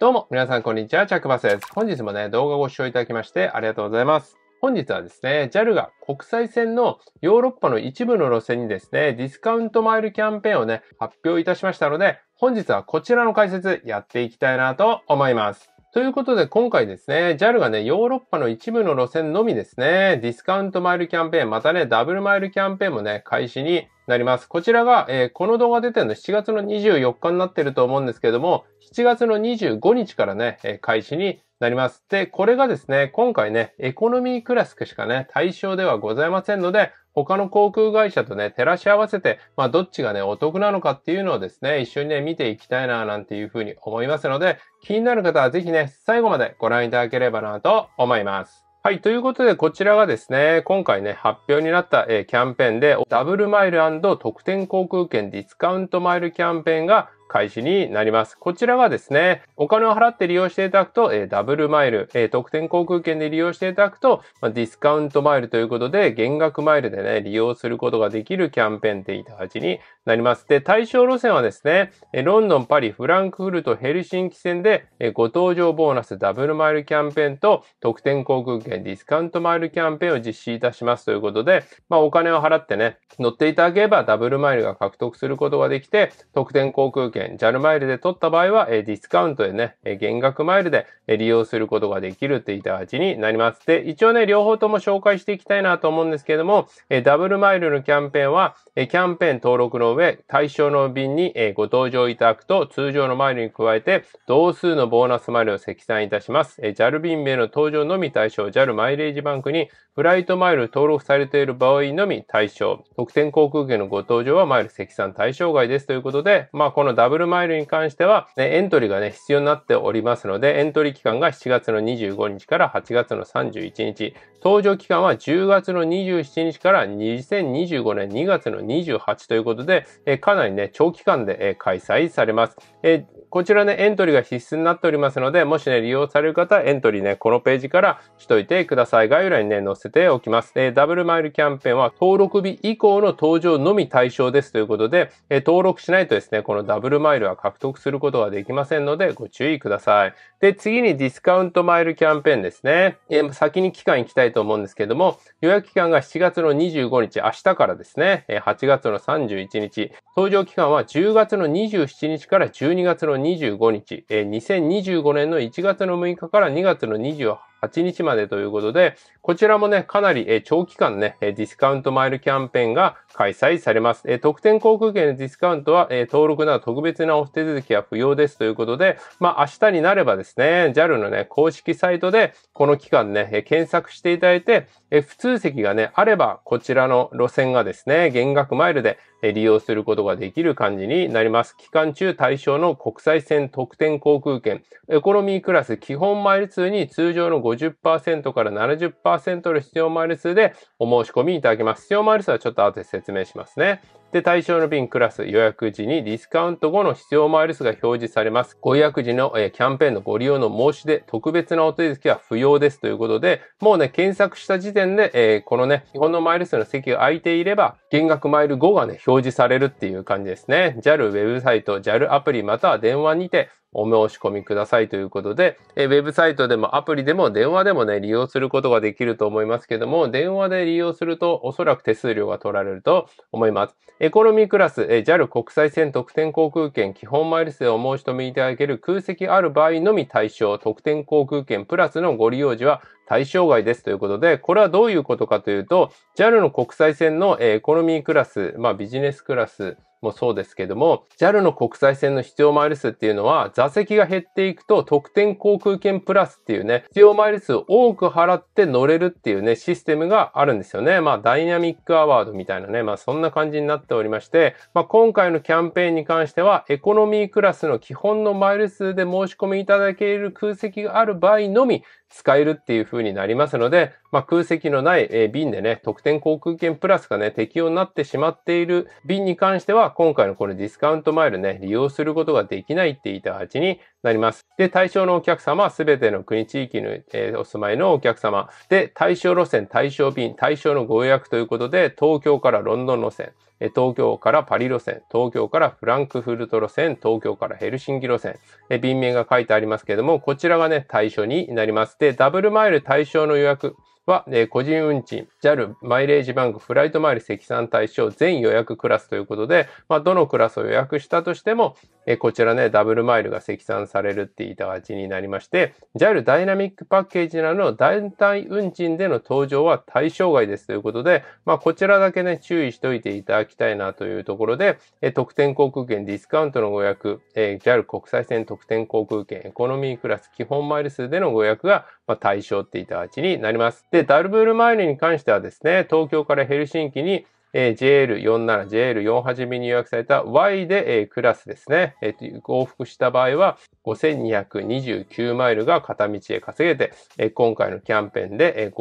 どうも、皆さん、こんにちは。チャックバスです。本日もね、動画ご視聴いただきまして、ありがとうございます。本日はですね、JAL が国際線のヨーロッパの一部の路線にですね、ディスカウントマイルキャンペーンをね、発表いたしましたので、本日はこちらの解説やっていきたいなと思います。ということで、今回ですね、JAL がね、ヨーロッパの一部の路線のみですね、ディスカウントマイルキャンペーン、またね、ダブルマイルキャンペーンもね、開始になります。こちらが、えー、この動画出てるの7月の24日になってると思うんですけども、7月の25日からね、えー、開始になります。で、これがですね、今回ね、エコノミークラスしかね、対象ではございませんので、他の航空会社とね、照らし合わせて、まあ、どっちがね、お得なのかっていうのをですね、一緒にね、見ていきたいな、なんていうふうに思いますので、気になる方はぜひね、最後までご覧いただければな、と思います。はい。ということで、こちらがですね、今回ね、発表になった、えー、キャンペーンで、ダブルマイル特典航空券ディスカウントマイルキャンペーンが開始になります。こちらはですね、お金を払って利用していただくと、えー、ダブルマイル、えー、特典航空券で利用していただくと、まあ、ディスカウントマイルということで、減額マイルでね、利用することができるキャンペーンといった形になります。で、対象路線はですね、えー、ロンドン、パリ、フランクフルト、ヘルシンキ線で、えー、ご登場ボーナスダブルマイルキャンペーンと、特典航空券ディスカウントマイルキャンペーンを実施いたしますということで、まあ、お金を払ってね、乗っていただければダブルマイルが獲得することができて、特典航空券券、JAL マイルで取った場合は、えディスカウントでね、え減額マイルで、え利用することができるっていった形になります。で、一応ね、両方とも紹介していきたいなと思うんですけれども、えダブルマイルのキャンペーンは、えキャンペーン登録の上、対象の便に、えご登場いただくと、通常のマイルに加えて、同数のボーナスマイルを積算いたします。え JAL 便名の登場のみ対象、JAL マイレージバンクに、フライトマイル登録されている場合のみ対象、特典航空券のご搭乗はマイル積算対象外ですということで、まあ、このダブルマイルに関しては、ね、エントリーがね、必要になっておりますので、エントリー期間が7月の25日から8月の31日、登場期間は10月の27日から2025年2月の28ということで、えかなりね、長期間で、え開催されます。えこちらね、エントリーが必須になっておりますので、もしね、利用される方、エントリーね、このページからしといてください。概要欄にね、載せておきます。えー、ダブルマイルキャンペーンは登録日以降の登場のみ対象ですということで、えー、登録しないとですね、このダブルマイルは獲得することができませんので、ご注意ください。で、次にディスカウントマイルキャンペーンですね。えー、先に期間行きたいと思うんですけども、予約期間が7月の25日、明日からですね、8月の31日、登場期間は10月の27日から12月の25日、えー、2025年の1月の6日から2月の28日までということで、こちらもね、かなり、えー、長期間ね、ディスカウントマイルキャンペーンが開催されます。えー、特典航空券のディスカウントは、えー、登録など特別なお手続きは不要ですということで、まあ、明日になればですね、JAL のね、公式サイトで、この期間ね、えー、検索していただいて、えー、普通席がね、あれば、こちらの路線がですね、減額マイルで利用することができる感じになります。期間中対象の国際線特典航空券、エコノミークラス基本マイル数に通常の50%から70%の必要マイル数でお申し込みいただけます。必要マイル数はちょっと後で説明しますね。で、対象の便クラス予約時にディスカウント後の必要マイル数が表示されます。ご予約時の、えキャンペーンのご利用の申し出、特別なお手続きは不要ですということで、もうね、検索した時点で、えー、このね、日本のマイル数の席が空いていれば、減額マイル5がね、表示されるっていう感じですね。JAL ウェブサイト、JAL アプリまたは電話にて、お申し込みくださいということで、えウェブサイトでもアプリでも電話でもね、利用することができると思いますけども、電話で利用するとおそらく手数料が取られると思います。エコノミークラス、JAL 国際線特典航空券基本マイル数をお申し込みいただける空席ある場合のみ対象、特典航空券プラスのご利用時は対象外ですということで、これはどういうことかというと、JAL の国際線のエコノミークラス、まあビジネスクラス、もそうですけども、JAL の国際線の必要マイル数っていうのは、座席が減っていくと特典航空券プラスっていうね、必要マイル数を多く払って乗れるっていうね、システムがあるんですよね。まあ、ダイナミックアワードみたいなね、まあ、そんな感じになっておりまして、まあ、今回のキャンペーンに関しては、エコノミークラスの基本のマイル数で申し込みいただける空席がある場合のみ、使えるっていう風になりますので、まあ、空席のない、えー、便でね、特典航空券プラスがね、適用になってしまっている便に関しては、今回のこのディスカウントマイルね、利用することができないって言ったうちに、なります。で、対象のお客様はすべての国、地域の、えー、お住まいのお客様。で、対象路線、対象便、対象のご予約ということで、東京からロンドン路線、東京からパリ路線、東京からフランクフルト路線、東京からヘルシンキ路線、便名が書いてありますけれども、こちらがね、対象になります。で、ダブルマイル対象の予約、は、えー、個人運賃、JAL、マイレージバンク、フライトマイル、積算対象、全予約クラスということで、まあ、どのクラスを予約したとしても、えー、こちらね、ダブルマイルが積算されるっていった形になりまして、JAL ダイナミックパッケージなどの団体運賃での搭乗は対象外ですということで、まあ、こちらだけね、注意しておいていただきたいなというところで、えー、特典航空券、ディスカウントのご予約、えー、JAL 国際線特典航空券、エコノミークラス、基本マイル数でのご予約が、まあ、対象っていった形になります。でで、ダルブルマイルに関してはですね、東京からヘルシンキに、えー、JL47、JL48 便に予約された Y で、えー、クラスですね、えー、往復した場合は5229マイルが片道へ稼げて、えー、今回のキャンペーンで、えー、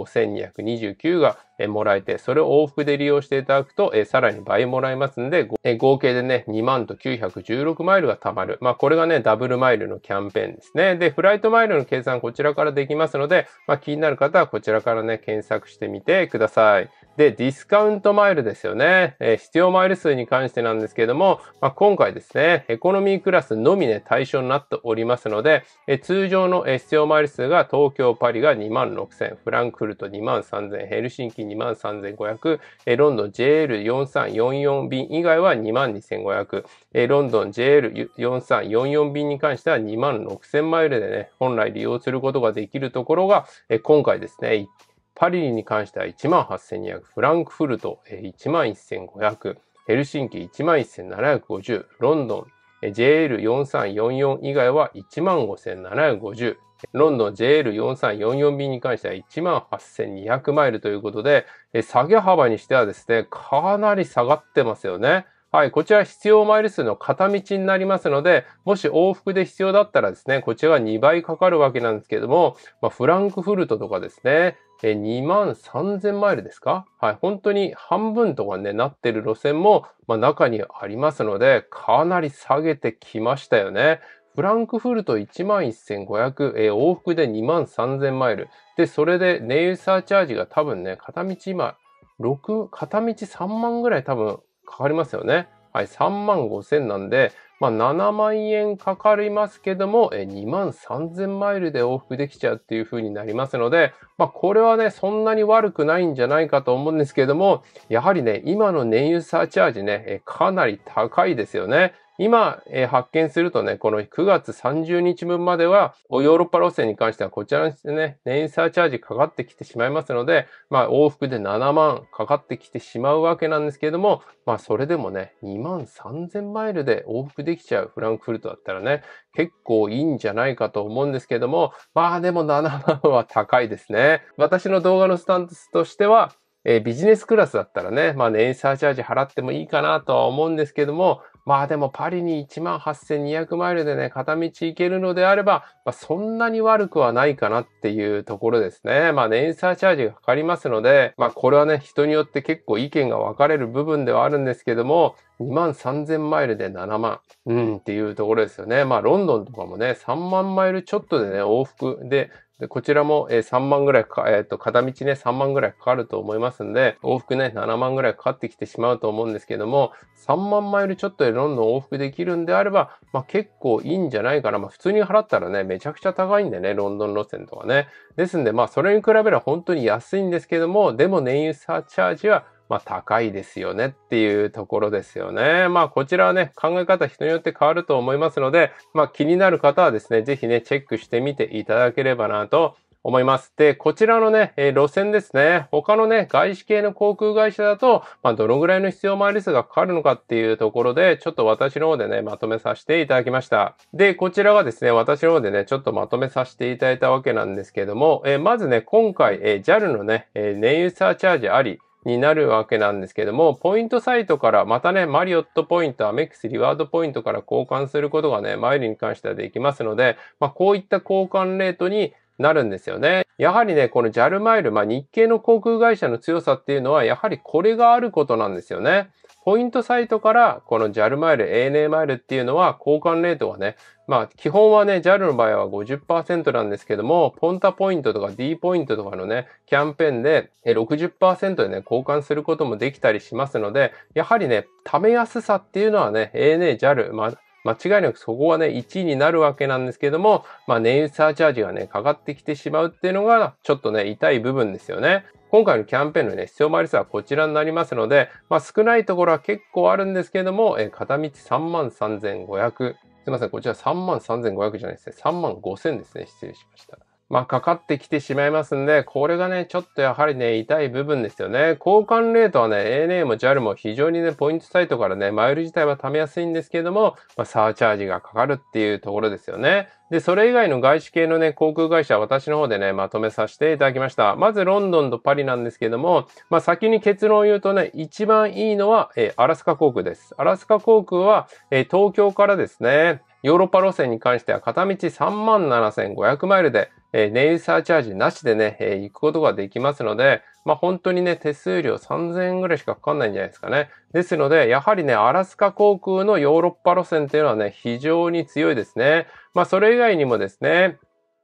5229がもらえて、それを往復で利用していただくと、えさらに倍もらえますんで、え合計でね、2万と916マイルが貯まる。まあ、これがね、ダブルマイルのキャンペーンですね。で、フライトマイルの計算こちらからできますので、まあ、気になる方はこちらからね、検索してみてください。で、ディスカウントマイルですよね。え必要マイル数に関してなんですけれども、まあ、今回ですね、エコノミークラスのみね、対象になっておりますので、え通常の必要マイル数が東京、パリが2万6000、フランクフルト2万3000、ヘルシンキ23,500、えロンドン JL4344 便以外は22,500、えロンドン JL4344 便に関しては26,000マイルでね、本来利用することができるところが、え今回ですね、パリに関しては18,200、フランクフルト、えー、11,500、ヘルシンキ11,750、ロンドン JL4344 以外は15,750。ロンドン JL4344 便に関しては18,200マイルということで、下げ幅にしてはですね、かなり下がってますよね。はい、こちら必要マイル数の片道になりますので、もし往復で必要だったらですね、こちらが2倍かかるわけなんですけども、まあ、フランクフルトとかですね、え2万3000マイルですかはい、本当に半分とかね、なってる路線も、まあ、中にありますので、かなり下げてきましたよね。フランクフルト11,500、えー、往復で23,000マイル。で、それでネイルサーチャージが多分ね、片道今、6、片道3万ぐらい多分かかりますよね。はい、3万5千なんで、まあ、7万円かかりますけども、2万3000マイルで往復できちゃうっていう風になりますので、まあ、これはね、そんなに悪くないんじゃないかと思うんですけども、やはりね、今の燃油サーチャージね、かなり高いですよね。今、えー、発見するとね、この9月30日分までは、ヨーロッパ路線に関してはこちらのね、インサーチャージかかってきてしまいますので、まあ往復で7万かかってきてしまうわけなんですけれども、まあそれでもね、2万3000マイルで往復できちゃうフランクフルトだったらね、結構いいんじゃないかと思うんですけれども、まあでも7万は高いですね。私の動画のスタンスとしては、えー、ビジネスクラスだったらね、まあ年、ンサーチャージ払ってもいいかなとは思うんですけども、まあでもパリに18,200マイルでね、片道行けるのであれば、まあ、そんなに悪くはないかなっていうところですね。まあンサーチャージがかかりますので、まあこれはね、人によって結構意見が分かれる部分ではあるんですけども、2万3000マイルで7万、うんっていうところですよね。まあロンドンとかもね、3万マイルちょっとでね、往復でで、こちらも、えー、3万ぐらいか、えっ、ー、と、片道ね、3万ぐらいかかると思いますんで、往復ね、7万ぐらいかかってきてしまうと思うんですけども、3万マイルちょっとでロンドン往復できるんであれば、まあ、結構いいんじゃないかな。まあ、普通に払ったらね、めちゃくちゃ高いんでね、ロンドン路線とかね。ですんで、まあ、それに比べれば本当に安いんですけども、でも燃油サーチャージはまあ高いですよねっていうところですよね。まあこちらはね、考え方人によって変わると思いますので、まあ気になる方はですね、ぜひね、チェックしてみていただければなと思います。で、こちらのね、えー、路線ですね。他のね、外資系の航空会社だと、まあ、どのぐらいの必要回り数がかかるのかっていうところで、ちょっと私の方でね、まとめさせていただきました。で、こちらはですね、私の方でね、ちょっとまとめさせていただいたわけなんですけれども、えー、まずね、今回、えー、JAL のね、え燃油サーチャージあり、になるわけなんですけども、ポイントサイトから、またね、マリオットポイント、アメックスリワードポイントから交換することがね、マイルに関してはできますので、まあ、こういった交換レートになるんですよね。やはりね、この JAL マイル、まあ、日系の航空会社の強さっていうのは、やはりこれがあることなんですよね。ポイントサイトから、この JAL マイル、ANA マイルっていうのは、交換レートはね、まあ、基本はね、JAL の場合は50%なんですけども、ポンタポイントとか D ポイントとかのね、キャンペーンで60%でね、交換することもできたりしますので、やはりね、貯めやすさっていうのはね、ANA、JAL、まあ、間違いなくそこはね、1位になるわけなんですけども、まあ、ネイルサーチャージがね、かかってきてしまうっていうのが、ちょっとね、痛い部分ですよね。今回のキャンペーンのね、必要り数はこちらになりますので、まあ、少ないところは結構あるんですけども、え片道33,500。すいません、こちら33,500じゃないですね。35,000ですね。失礼しました。まあ、かかってきてしまいますんで、これがね、ちょっとやはりね、痛い部分ですよね。交換レートはね、ANA も JAL も非常にね、ポイントサイトからね、マイル自体は貯めやすいんですけれども、まあ、サーチャージがかかるっていうところですよね。で、それ以外の外資系のね、航空会社は私の方でね、まとめさせていただきました。まずロンドンとパリなんですけれども、まあ、先に結論を言うとね、一番いいのは、えー、アラスカ航空です。アラスカ航空は、えー、東京からですね、ヨーロッパ路線に関しては片道37,500マイルで、えー、ネイルサーチャージなしでね、えー、行くことができますので、まあ、本当にね、手数料3000円ぐらいしかかかんないんじゃないですかね。ですので、やはりね、アラスカ航空のヨーロッパ路線っていうのはね、非常に強いですね。まあ、それ以外にもですね、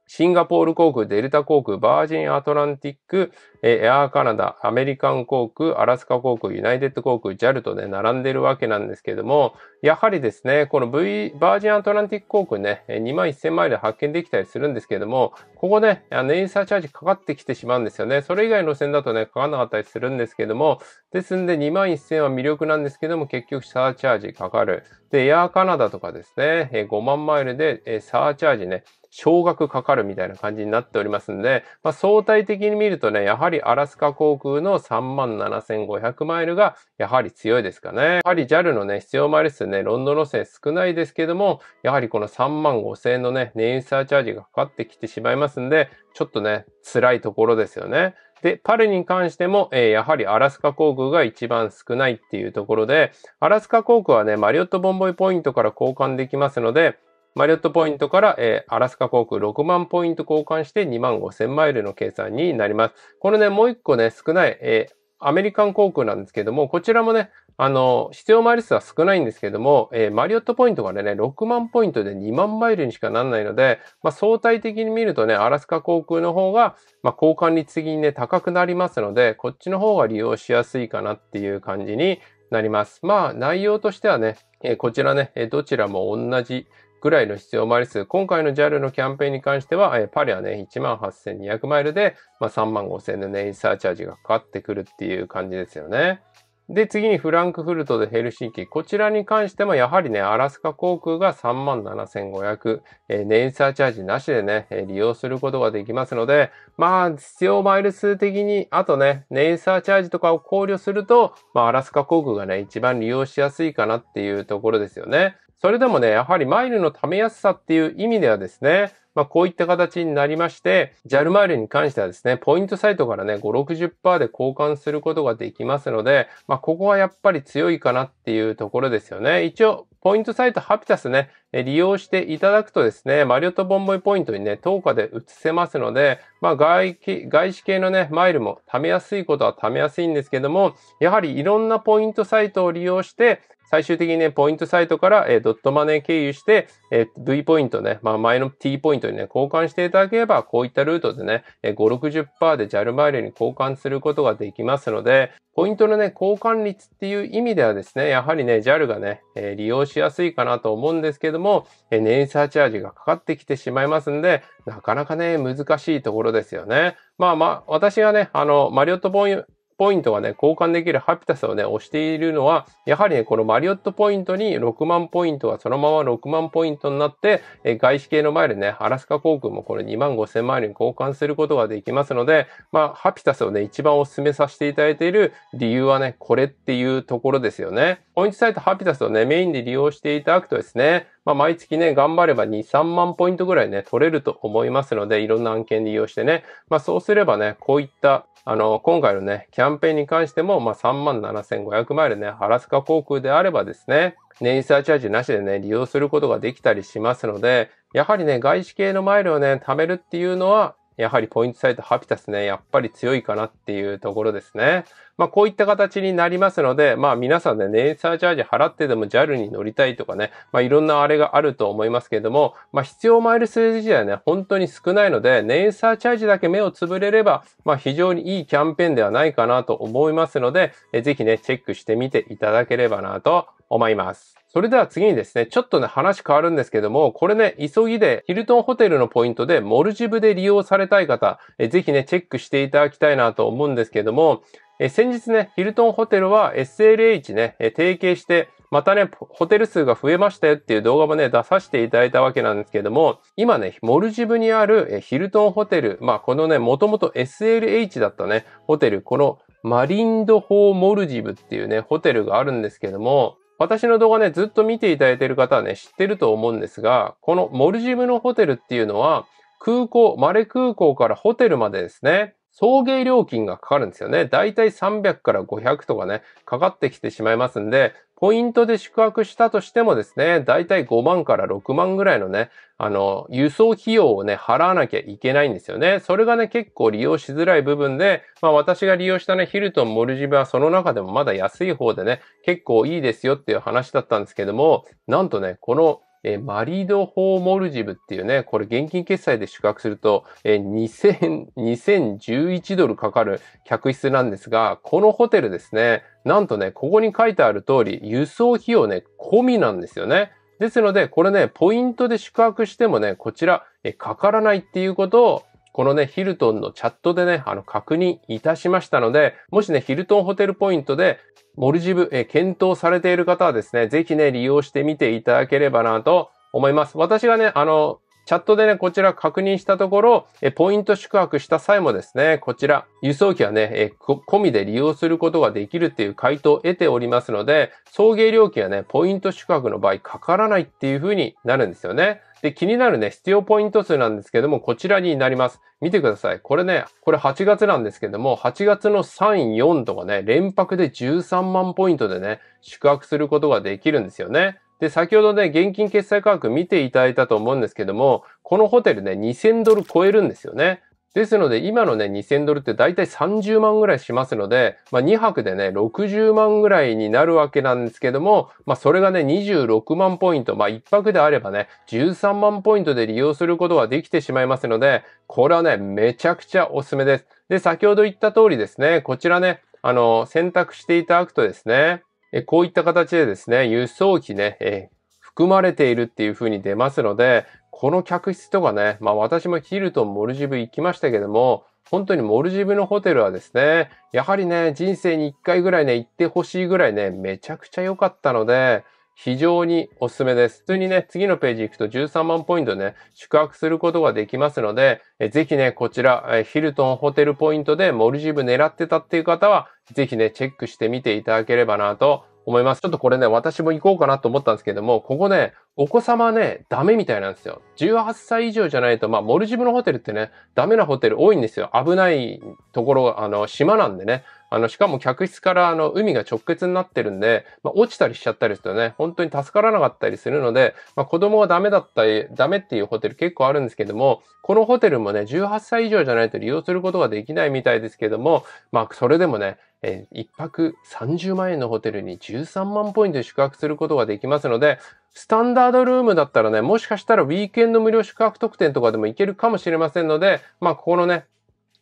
シンガポール航空、デルタ航空、バージンアトランティック、エアーカナダ、アメリカン航空、アラスカ航空、ユナイテッド航空、JAL とね、並んでるわけなんですけれども、やはりですね、この V、バージンアトランティック航空ね、2万1000マイル発見できたりするんですけれども、ここね、ネイサーチャージかかってきてしまうんですよね。それ以外の路線だとね、かかんなかったりするんですけれども、ですんで2万1000は魅力なんですけども、結局サーチャージかかる。で、エアーカナダとかですね、え5万マイルで、えサーチャージね、少額かかるみたいな感じになっておりますんで、まあ、相対的に見るとね、やはりアラスカ航空の37,500マイルがやはり強いですかね。やはり JAL のね、必要マイル数ね、ロンドン路線少ないですけども、やはりこの3万5000円のね、燃油サーチャージがかかってきてしまいますんで、ちょっとね、辛いところですよね。で、パルに関しても、えー、やはりアラスカ航空が一番少ないっていうところで、アラスカ航空はね、マリオットボンボイポイントから交換できますので、マリオットポイントから、えー、アラスカ航空6万ポイント交換して2万5千マイルの計算になります。このね、もう一個ね、少ない、えー、アメリカン航空なんですけども、こちらもね、あの、必要ル数は少ないんですけども、えー、マリオットポイントがね、6万ポイントで2万マイルにしかならないので、まあ、相対的に見るとね、アラスカ航空の方が、まあ、交換率的にね、高くなりますので、こっちの方が利用しやすいかなっていう感じになります。まあ、内容としてはね、えー、こちらね、どちらも同じぐらいの必要マイル数。今回の JAL のキャンペーンに関しては、えパリはね、18,200マイルで、まあ、35,000円ネイサーチャージがかかってくるっていう感じですよね。で、次にフランクフルトでヘルシンキ。こちらに関しても、やはりね、アラスカ航空が37,500、えー、年サーチャージなしでね、えー、利用することができますので、まあ、必要マイル数的に、あとね、年サーチャージとかを考慮すると、まあ、アラスカ航空がね、一番利用しやすいかなっていうところですよね。それでもね、やはりマイルのためやすさっていう意味ではですね、まあ、こういった形になりまして、JAL マイルに関してはですね、ポイントサイトからね、5、60%で交換することができますので、まあ、ここはやっぱり強いかなっていうところですよね。一応、ポイントサイトハピタスね、利用していただくとですね、マリオットボンボイポイントにね、10日で移せますので、まあ外、外資系のね、マイルも貯めやすいことは貯めやすいんですけども、やはりいろんなポイントサイトを利用して、最終的にね、ポイントサイトから、えー、ドットマネー経由して、えー、V ポイントね、まあ、前の T ポイントにね、交換していただければ、こういったルートでね、えー、5、60%で JAL マイルに交換することができますので、ポイントのね、交換率っていう意味ではですね、やはりね、JAL がね、えー、利用しやすいかなと思うんですけども、えー、年サーチャージがかかってきてしまいますんで、なかなかね、難しいところですよね。まあまあ、私がね、あの、マリオットポイント、ポイントがね、交換できるハピタスをね、押しているのは、やはりね、このマリオットポイントに6万ポイントがそのまま6万ポイントになって、え外資系のマイルね、アラスカ航空もこれ2万5千マイルに交換することができますので、まあ、ハピタスをね、一番お勧めさせていただいている理由はね、これっていうところですよね。ポイントサイトハピタスをね、メインで利用していただくとですね、まあ、毎月ね、頑張れば2、3万ポイントぐらいね、取れると思いますので、いろんな案件利用してね、まあ、そうすればね、こういった、あの、今回のね、キャンペーンに関しても、まあ、3万7500マイルね、アラスカ航空であればですね、年サーチャージなしでね、利用することができたりしますので、やはりね、外資系のマイルをね、貯めるっていうのは、やはりポイントサイトハピタスね、やっぱり強いかなっていうところですね。まあこういった形になりますので、まあ皆さんね、ネイサーチャージ払ってでも JAL に乗りたいとかね、まあいろんなあれがあると思いますけれども、まあ必要マイル数自体はね、本当に少ないので、ネイサーチャージだけ目をつぶれれば、まあ非常にいいキャンペーンではないかなと思いますので、えぜひね、チェックしてみていただければなと思います。それでは次にですね、ちょっとね、話変わるんですけども、これね、急ぎでヒルトンホテルのポイントでモルジブで利用されたい方、えぜひね、チェックしていただきたいなと思うんですけども、え先日ね、ヒルトンホテルは SLH ね、え提携して、またね、ホテル数が増えましたよっていう動画もね、出させていただいたわけなんですけども、今ね、モルジブにあるヒルトンホテル、まあこのね、もともと SLH だったね、ホテル、このマリンドホーモルジブっていうね、ホテルがあるんですけども、私の動画ね、ずっと見ていただいている方はね、知ってると思うんですが、このモルジムのホテルっていうのは、空港、マレ空港からホテルまでですね、送迎料金がかかるんですよね。だいたい300から500とかね、かかってきてしまいますんで、ポイントで宿泊したとしてもですね、だいたい5万から6万ぐらいのね、あの、輸送費用をね、払わなきゃいけないんですよね。それがね、結構利用しづらい部分で、まあ私が利用したね、ヒルトン、モルジブはその中でもまだ安い方でね、結構いいですよっていう話だったんですけども、なんとね、このえー、マリード・ホー・モルジブっていうね、これ現金決済で宿泊すると、えー、2000 2011ドルかかる客室なんですが、このホテルですね、なんとね、ここに書いてある通り、輸送費用ね、込みなんですよね。ですので、これね、ポイントで宿泊してもね、こちら、えかからないっていうことを、このね、ヒルトンのチャットでね、あの、確認いたしましたので、もしね、ヒルトンホテルポイントで、モルジブ、え検討されている方はですね、ぜひね、利用してみていただければなと思います。私がね、あの、チャットでね、こちら確認したところ、えポイント宿泊した際もですね、こちら、輸送機はね、え込みで利用することができるっていう回答を得ておりますので、送迎料金はね、ポイント宿泊の場合かからないっていう風になるんですよね。で、気になるね、必要ポイント数なんですけども、こちらになります。見てください。これね、これ8月なんですけども、8月の3、4とかね、連泊で13万ポイントでね、宿泊することができるんですよね。で、先ほどね、現金決済価格見ていただいたと思うんですけども、このホテルね、2000ドル超えるんですよね。ですので、今のね、2000ドルって大体30万ぐらいしますので、まあ、2泊でね、60万ぐらいになるわけなんですけども、まあ、それがね、26万ポイント、まあ、1泊であればね、13万ポイントで利用することができてしまいますので、これはね、めちゃくちゃおすすめです。で、先ほど言った通りですね、こちらね、あの、選択していただくとですね、こういった形でですね、輸送費ね、含まれているっていう風に出ますので、この客室とかね、まあ私もヒルトンモルジブ行きましたけども、本当にモルジブのホテルはですね、やはりね、人生に一回ぐらいね、行ってほしいぐらいね、めちゃくちゃ良かったので、非常におすすめです。普通にね、次のページ行くと13万ポイントね、宿泊することができますので、えぜひね、こちら、えヒルトンホテルポイントでモルジブ狙ってたっていう方は、ぜひね、チェックしてみていただければなと思います。ちょっとこれね、私も行こうかなと思ったんですけども、ここね、お子様ね、ダメみたいなんですよ。18歳以上じゃないと、まあ、モルジブのホテルってね、ダメなホテル多いんですよ。危ないところ、あの、島なんでね。あの、しかも客室からあの、海が直結になってるんで、まあ、落ちたりしちゃったりするとね、本当に助からなかったりするので、まあ、子供がダメだったり、ダメっていうホテル結構あるんですけども、このホテルもね、18歳以上じゃないと利用することができないみたいですけども、まあ、それでもね、え1泊30万円のホテルに13万ポイントで宿泊することができますので、スタンダードルームだったらね、もしかしたらウィークエンド無料宿泊特典とかでもいけるかもしれませんので、まあ、ここのね、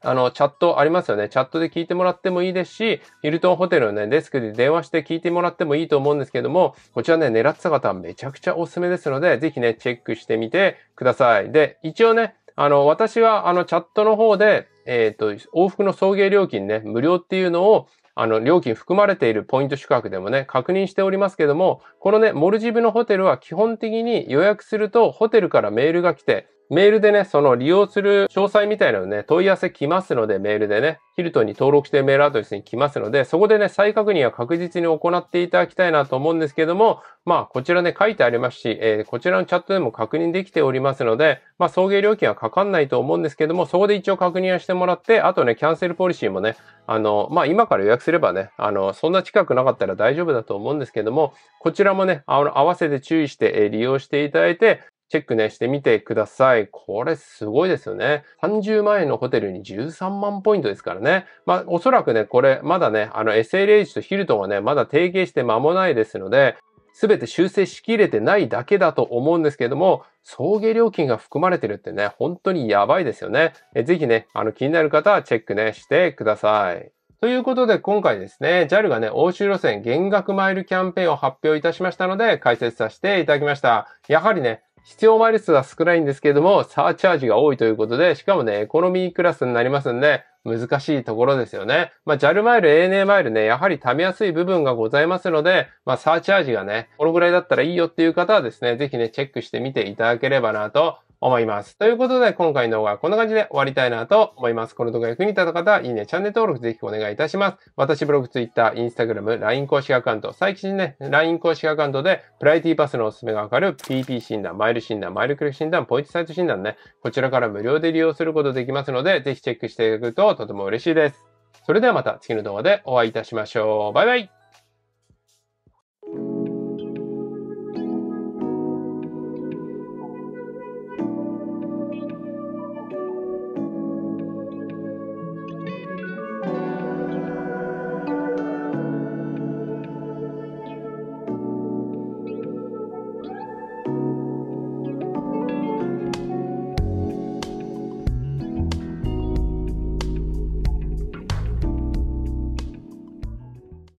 あの、チャットありますよね。チャットで聞いてもらってもいいですし、ヒルトンホテルのね、デスクで電話して聞いてもらってもいいと思うんですけども、こちらね、狙ってた方はめちゃくちゃおすすめですので、ぜひね、チェックしてみてください。で、一応ね、あの、私は、あの、チャットの方で、えっ、ー、と、往復の送迎料金ね、無料っていうのを、あの、料金含まれているポイント宿泊でもね、確認しておりますけども、このね、モルジブのホテルは基本的に予約すると、ホテルからメールが来て、メールでね、その利用する詳細みたいなのね、問い合わせ来ますので、メールでね、ヒルトンに登録してメールアドレスに来ますので、そこでね、再確認は確実に行っていただきたいなと思うんですけども、まあ、こちらね、書いてありますし、えー、こちらのチャットでも確認できておりますので、まあ、送迎料金はかかんないと思うんですけども、そこで一応確認はしてもらって、あとね、キャンセルポリシーもね、あの、まあ、今から予約すればね、あの、そんな近くなかったら大丈夫だと思うんですけども、こちらもね、あの合わせて注意して、え利用していただいて、チェックね、してみてください。これすごいですよね。30万円のホテルに13万ポイントですからね。まあ、おそらくね、これ、まだね、あの、SLH とヒルトンはね、まだ提携して間もないですので、すべて修正しきれてないだけだと思うんですけれども、送迎料金が含まれてるってね、本当にやばいですよね。えぜひね、あの、気になる方はチェックね、してください。ということで、今回ですね、JAL がね、欧州路線減額マイルキャンペーンを発表いたしましたので、解説させていただきました。やはりね、必要マイル数は少ないんですけれども、サーチャージが多いということで、しかもね、エコノミークラスになりますんで、難しいところですよね。まあ、JAL マイル、ANA マイルね、やはり貯めやすい部分がございますので、まあ、サーチャージがね、このぐらいだったらいいよっていう方はですね、ぜひね、チェックしてみていただければなと思います。ということで、今回の動画はこんな感じで終わりたいなと思います。この動画が役に立った方は、いいね、チャンネル登録ぜひお願いいたします。私ブログ、ツイッター、インスタグラム、LINE 公式アカウント、最近ね、LINE 公式アカウントで、プライティパスのおすすめがわかる PP 診断、マイル診断、マイルクリック診断、ポイントサイト診断ね、こちらから無料で利用することできますので、ぜひチェックしていただくととても嬉しいです。それではまた次の動画でお会いいたしましょう。バイバイ